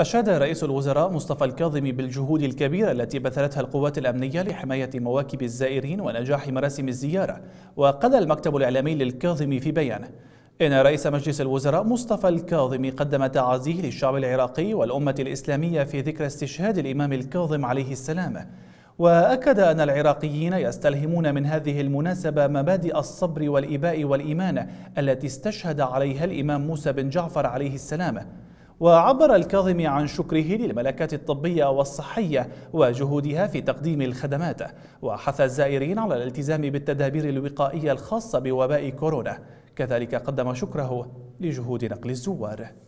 أشاد رئيس الوزراء مصطفى الكاظم بالجهود الكبيرة التي بذلتها القوات الأمنية لحماية مواكب الزائرين ونجاح مراسم الزيارة وقال المكتب الإعلامي للكاظم في بيانه إن رئيس مجلس الوزراء مصطفى الكاظم قدم تعازيه للشعب العراقي والأمة الإسلامية في ذكرى استشهاد الإمام الكاظم عليه السلام وأكد أن العراقيين يستلهمون من هذه المناسبة مبادئ الصبر والإباء والإيمان التي استشهد عليها الإمام موسى بن جعفر عليه السلام وعبر الكاظمي عن شكره للملكات الطبية والصحية وجهودها في تقديم الخدمات وحث الزائرين على الالتزام بالتدابير الوقائية الخاصة بوباء كورونا كذلك قدم شكره لجهود نقل الزوار